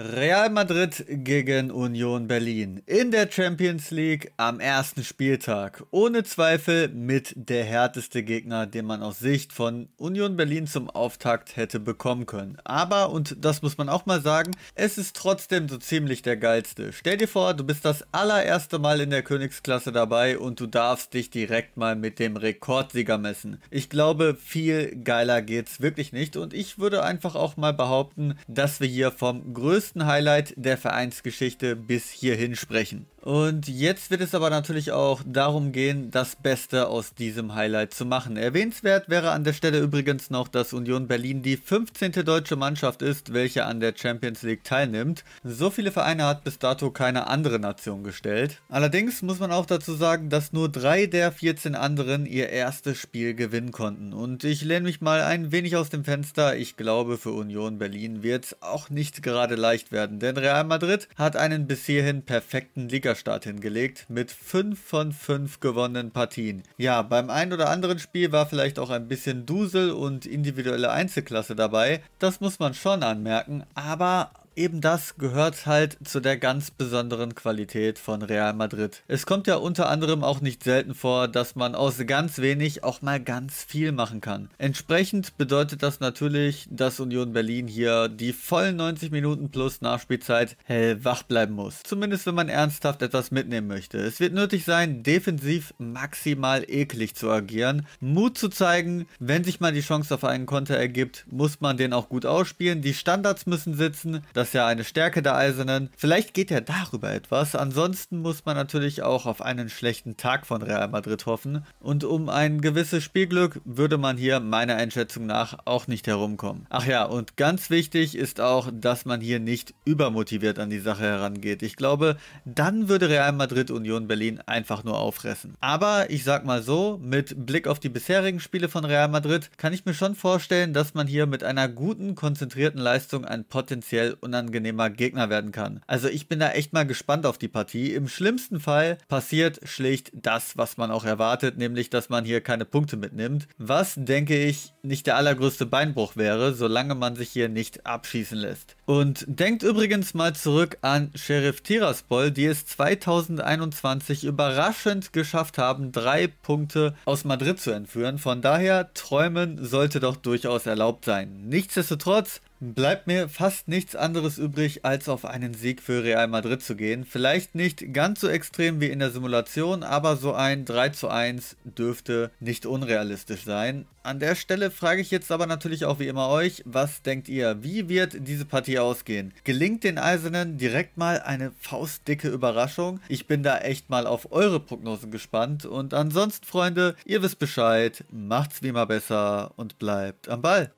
Real Madrid gegen Union Berlin in der Champions League am ersten Spieltag. Ohne Zweifel mit der härteste Gegner, den man aus Sicht von Union Berlin zum Auftakt hätte bekommen können. Aber, und das muss man auch mal sagen, es ist trotzdem so ziemlich der geilste. Stell dir vor, du bist das allererste Mal in der Königsklasse dabei und du darfst dich direkt mal mit dem Rekordsieger messen. Ich glaube, viel geiler geht's wirklich nicht und ich würde einfach auch mal behaupten, dass wir hier vom größten größten Highlight der Vereinsgeschichte bis hierhin sprechen. Und jetzt wird es aber natürlich auch darum gehen, das Beste aus diesem Highlight zu machen. Erwähnenswert wäre an der Stelle übrigens noch, dass Union Berlin die 15. deutsche Mannschaft ist, welche an der Champions League teilnimmt. So viele Vereine hat bis dato keine andere Nation gestellt. Allerdings muss man auch dazu sagen, dass nur drei der 14 anderen ihr erstes Spiel gewinnen konnten. Und ich lehne mich mal ein wenig aus dem Fenster. Ich glaube, für Union Berlin wird es auch nicht gerade leicht werden, denn Real Madrid hat einen bis hierhin perfekten Liga Siegerstart hingelegt mit 5 von 5 gewonnenen Partien. Ja, beim ein oder anderen Spiel war vielleicht auch ein bisschen Dusel und individuelle Einzelklasse dabei, das muss man schon anmerken, aber eben das gehört halt zu der ganz besonderen Qualität von Real Madrid. Es kommt ja unter anderem auch nicht selten vor, dass man aus ganz wenig auch mal ganz viel machen kann. Entsprechend bedeutet das natürlich, dass Union Berlin hier die vollen 90 Minuten plus Nachspielzeit hell wach bleiben muss. Zumindest wenn man ernsthaft etwas mitnehmen möchte. Es wird nötig sein, defensiv maximal eklig zu agieren, Mut zu zeigen, wenn sich mal die Chance auf einen Konter ergibt, muss man den auch gut ausspielen, die Standards müssen sitzen, das ist ja eine Stärke der Eisernen. Vielleicht geht ja darüber etwas. Ansonsten muss man natürlich auch auf einen schlechten Tag von Real Madrid hoffen. Und um ein gewisses Spielglück würde man hier meiner Einschätzung nach auch nicht herumkommen. Ach ja, und ganz wichtig ist auch, dass man hier nicht übermotiviert an die Sache herangeht. Ich glaube, dann würde Real Madrid Union Berlin einfach nur auffressen. Aber ich sag mal so, mit Blick auf die bisherigen Spiele von Real Madrid kann ich mir schon vorstellen, dass man hier mit einer guten, konzentrierten Leistung ein potenziell unangenehmer Gegner werden kann. Also ich bin da echt mal gespannt auf die Partie. Im schlimmsten Fall passiert schlicht das, was man auch erwartet, nämlich dass man hier keine Punkte mitnimmt. Was, denke ich, nicht der allergrößte Beinbruch wäre, solange man sich hier nicht abschießen lässt. Und denkt übrigens mal zurück an Sheriff Tiraspol, die es 2021 überraschend geschafft haben, drei Punkte aus Madrid zu entführen. Von daher, träumen sollte doch durchaus erlaubt sein. Nichtsdestotrotz, Bleibt mir fast nichts anderes übrig, als auf einen Sieg für Real Madrid zu gehen. Vielleicht nicht ganz so extrem wie in der Simulation, aber so ein 3 zu 1 dürfte nicht unrealistisch sein. An der Stelle frage ich jetzt aber natürlich auch wie immer euch, was denkt ihr? Wie wird diese Partie ausgehen? Gelingt den Eisernen direkt mal eine faustdicke Überraschung? Ich bin da echt mal auf eure Prognosen gespannt. Und ansonsten, Freunde, ihr wisst Bescheid, macht's wie immer besser und bleibt am Ball.